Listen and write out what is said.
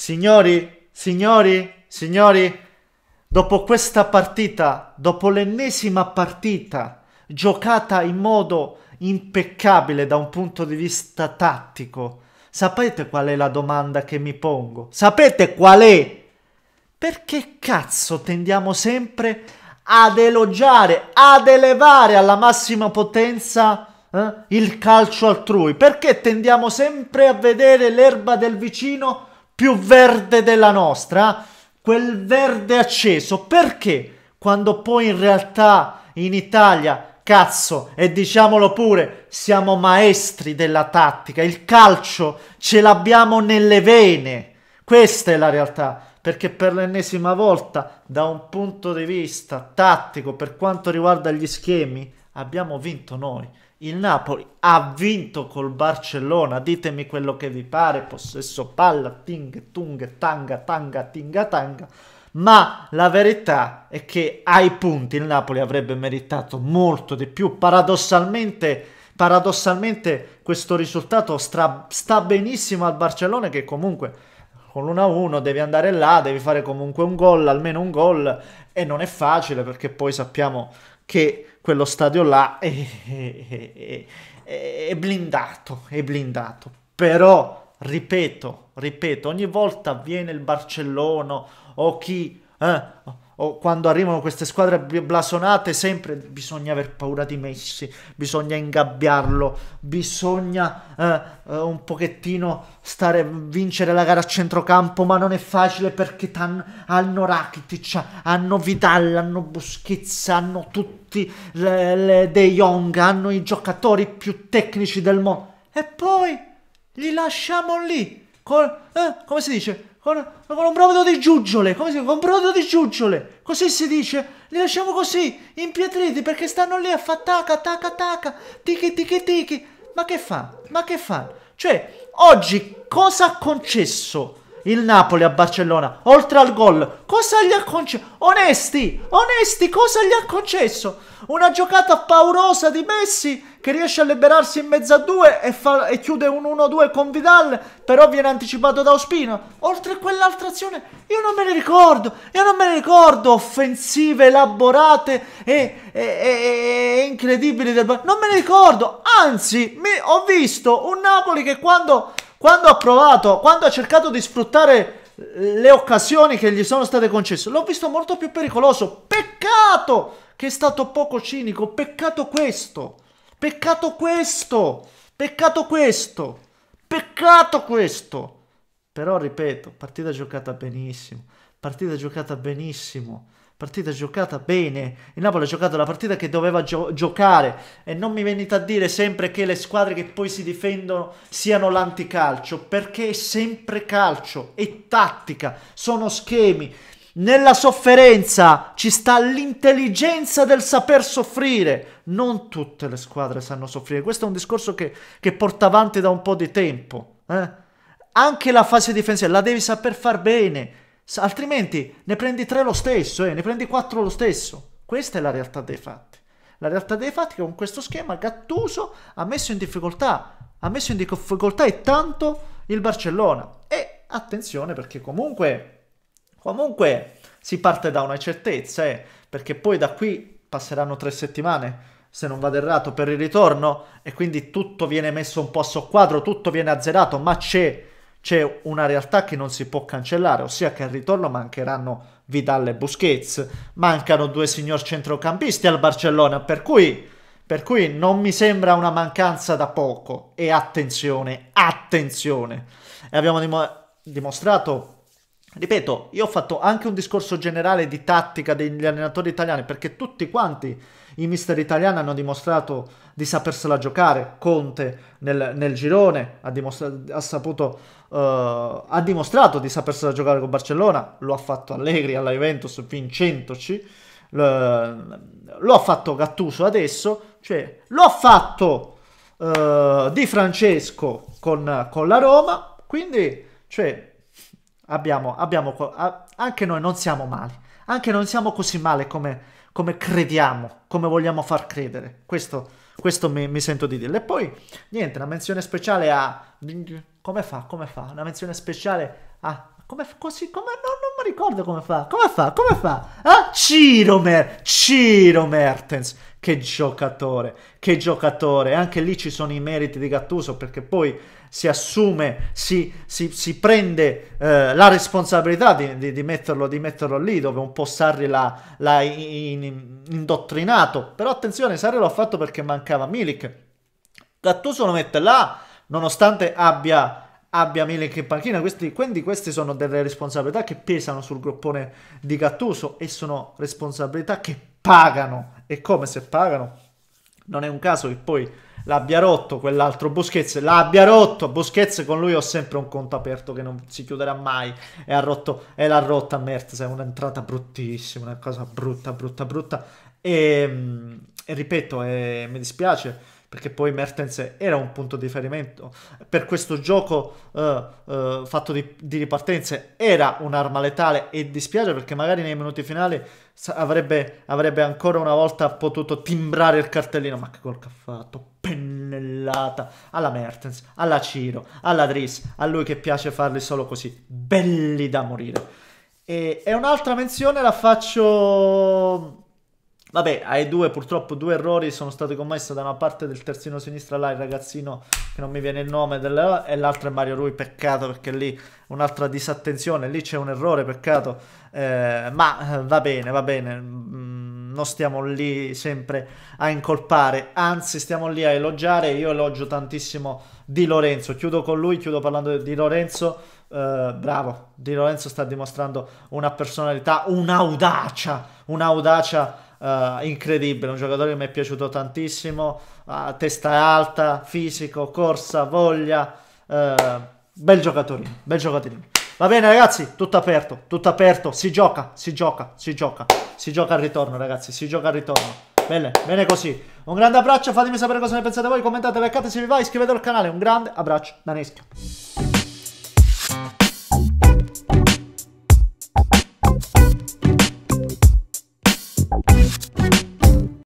Signori, signori, signori, dopo questa partita, dopo l'ennesima partita giocata in modo impeccabile da un punto di vista tattico, sapete qual è la domanda che mi pongo? Sapete qual è? Perché cazzo tendiamo sempre ad elogiare, ad elevare alla massima potenza eh, il calcio altrui? Perché tendiamo sempre a vedere l'erba del vicino? più verde della nostra, quel verde acceso, perché quando poi in realtà in Italia, cazzo, e diciamolo pure, siamo maestri della tattica, il calcio ce l'abbiamo nelle vene, questa è la realtà perché per l'ennesima volta da un punto di vista tattico per quanto riguarda gli schemi abbiamo vinto noi il Napoli ha vinto col Barcellona, ditemi quello che vi pare, possesso palla, ting, tung, tanga, tanga, tinga, tanga, ma la verità è che ai punti il Napoli avrebbe meritato molto di più, paradossalmente, paradossalmente questo risultato sta benissimo al Barcellona che comunque con l'1-1 devi andare là, devi fare comunque un gol, almeno un gol e non è facile perché poi sappiamo che quello stadio là è, è, è, è blindato, è blindato. Però, ripeto, ripeto, ogni volta viene il Barcellona o chi... Eh, o quando arrivano queste squadre blasonate, sempre bisogna aver paura di Messi, bisogna ingabbiarlo, bisogna eh, eh, un pochettino stare, vincere la gara a centrocampo, ma non è facile perché hanno Rakitic, hanno Vidal, hanno Busquets, hanno tutti le, le De Jong, hanno i giocatori più tecnici del mondo. E poi li lasciamo lì, col, eh, come si dice, con, con un brodo di giuggiole, come si chiama? Con un brodo di giuggiole, così si dice, li lasciamo così, impietriti, perché stanno lì a fa taca, taca, taca, tichi, tichi, tichi, ma che fa? Ma che fa? Cioè, oggi cosa ha concesso il Napoli a Barcellona, oltre al gol, cosa gli ha concesso? Onesti, onesti, cosa gli ha concesso? Una giocata paurosa di Messi che riesce a liberarsi in mezzo a due e, e chiude un 1-2 con Vidal, però viene anticipato da Ospina. Oltre a quell'altra azione, io non me ne ricordo, io non me ne ricordo offensive elaborate e, e, e incredibili del... Non me ne ricordo, anzi, mi, ho visto un Napoli che quando quando ha provato, quando ha cercato di sfruttare eh, le occasioni che gli sono state concesse, l'ho visto molto più pericoloso. Peccato che è stato poco cinico. Peccato questo. Peccato questo. Peccato questo. Peccato questo. Però ripeto, partita giocata benissimo. Partita giocata benissimo partita giocata bene. Il Napoli ha giocato la partita che doveva gio giocare e non mi venite a dire sempre che le squadre che poi si difendono siano l'anticalcio, perché è sempre calcio, è tattica, sono schemi. Nella sofferenza ci sta l'intelligenza del saper soffrire. Non tutte le squadre sanno soffrire. Questo è un discorso che, che porta avanti da un po' di tempo. Eh? Anche la fase difensiva la devi saper far bene altrimenti ne prendi tre lo stesso, eh, ne prendi quattro lo stesso. Questa è la realtà dei fatti. La realtà dei fatti è che con questo schema Gattuso ha messo in difficoltà, ha messo in difficoltà e tanto il Barcellona. E attenzione perché comunque, comunque si parte da una certezza, eh, perché poi da qui passeranno tre settimane se non vado errato, per il ritorno e quindi tutto viene messo un po' a soqquadro, tutto viene azzerato, ma c'è c'è una realtà che non si può cancellare, ossia che al ritorno mancheranno Vidal e Busquets, mancano due signor centrocampisti al Barcellona, per cui, per cui non mi sembra una mancanza da poco. E attenzione, attenzione! E abbiamo dim- dimostrato Ripeto, io ho fatto anche un discorso generale di tattica degli allenatori italiani perché tutti quanti i mister italiani hanno dimostrato di sapersela giocare, Conte nel, nel girone ha, ha saputo, uh, ha dimostrato di sapersela giocare con Barcellona, lo ha fatto Allegri alla Juventus vincendoci, lo, lo ha fatto Gattuso adesso, cioè lo ha fatto uh, Di Francesco con, con, la Roma, quindi cioè, abbiamo, abbiamo, anche noi non siamo mali anche non siamo così male come, come crediamo, come vogliamo far credere. Questo, questo mi, mi, sento di dirlo. E poi, niente, una menzione speciale a... Come fa? Come fa? Una menzione speciale a... Come fa? Così, come... No, non mi ricordo come fa. Come fa? Come fa? Ah, Ciro, Mer... Ciro Mertens. Che giocatore. Che giocatore. Anche lì ci sono i meriti di Gattuso perché poi si assume, si, si, si prende eh, la responsabilità di, di, di, metterlo, di, metterlo, lì, dove un po' Sarri l'ha, l'ha in, in, indottrinato. Però attenzione, Sarri l'ha fatto perché mancava Milik. Gattuso lo mette là, nonostante abbia abbia Milik in panchina. Questi, quindi queste sono delle responsabilità che pesano sul groppone di Gattuso e sono responsabilità che pagano. E come se pagano? Non è un caso che poi l'abbia rotto, quell'altro Boschez l'abbia rotto, Boschez con lui ho sempre un conto aperto che non si chiuderà mai e, ha rotto, e l'ha rotta Mertz, è un'entrata bruttissima, una cosa brutta, brutta, brutta e, ehm, e ripeto, e, eh, mi dispiace perché poi Mertens era un punto di riferimento per questo gioco uh, uh, fatto di, di, ripartenze era un'arma letale e dispiace perché magari nei minuti finali avrebbe, avrebbe ancora una volta potuto timbrare il cartellino ma che gol che ha fatto pennellata alla Mertens, alla Ciro, alla Dris, a lui che piace farli solo così, belli da morire. E, e un'altra menzione la faccio... Vabbè, ai due purtroppo due errori sono stati commessi da una parte del terzino sinistro là, il ragazzino che non mi viene il nome, della, e l'altro è Mario Rui, peccato perché lì un'altra disattenzione, lì c'è un errore, peccato, eh, ma eh, va bene, va bene, mm, non stiamo lì sempre a incolpare, anzi stiamo lì a elogiare, io elogio tantissimo Di Lorenzo, chiudo con lui, chiudo parlando di Lorenzo, eh, bravo, Di Lorenzo sta dimostrando una personalità, un'audacia, un'audacia Uh, incredibile, un giocatore che mi è piaciuto tantissimo, uh, testa alta, fisico, corsa, voglia, uh, bel giocatore, bel giocatore. Va bene ragazzi, tutto aperto, tutto aperto, si gioca, si gioca, si gioca. Si gioca al ritorno, ragazzi. Si gioca al ritorno. Bene, bene così. Un grande abbraccio, fatemi sapere cosa ne pensate voi. Commentate, leccate se vi va. Iscrivetevi al canale. Un grande abbraccio da Nesca.